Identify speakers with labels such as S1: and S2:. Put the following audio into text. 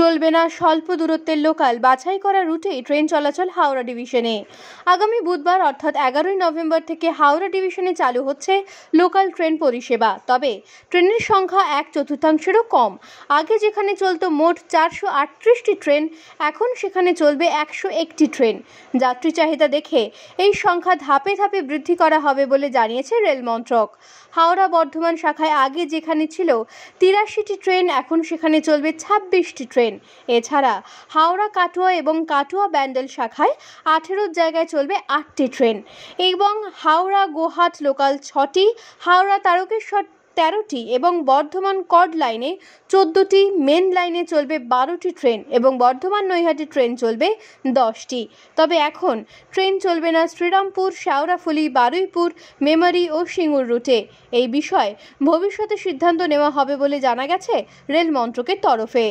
S1: চলবে না স্বল্প দূরত্বের লোকাল বাছাই করা রুটেই ট্রেন চলাচল হাওড়া ডিভিশনে আগামী বুধবার অর্থাৎ এগারোই নভেম্বর থেকে হাওড়া ডিভিশনে চালু হচ্ছে লোকাল ট্রেন পরিষেবা তবে ট্রেনের সংখ্যা এক চতুর্থাংশেরও কম আগে যেখানে চলত মোট চারশো আটত্রিশটি ট্রেন এখন সেখানে চলবে একশো একটি ট্রেন যাত্রী চাহিদা দেখে এই সংখ্যা ধাপে ধাপে বৃদ্ধি করা হবে বলে জানিয়েছে রেল মন্ত্রক হাওড়া বর্ধমান শাখায় আগে যেখানে ছিল তিরাশিটি ট্রেন এখন সেখানে চলবে ছাব্বিশটি ট্রেন করবেন এছাড়া হাওড়া কাটুয়া এবং কাটুয়া ব্যান্ডেল শাখায় আঠেরোর জায়গায় চলবে আটটি ট্রেন এবং হাওড়া গোহাট লোকাল ছটি হাওড়া তারকেশ্বর তেরোটি এবং বর্ধমান কড লাইনে চোদ্দোটি মেন লাইনে চলবে বারোটি ট্রেন এবং বর্ধমান নৈহাটি ট্রেন চলবে দশটি তবে এখন ট্রেন চলবে না শ্রীরামপুর শাওরাফুলি বারুইপুর মেমারি ও সিঙ্গুর রুটে এই বিষয়ে ভবিষ্যতে সিদ্ধান্ত নেওয়া হবে বলে জানা গেছে রেল মন্ত্রকের তরফে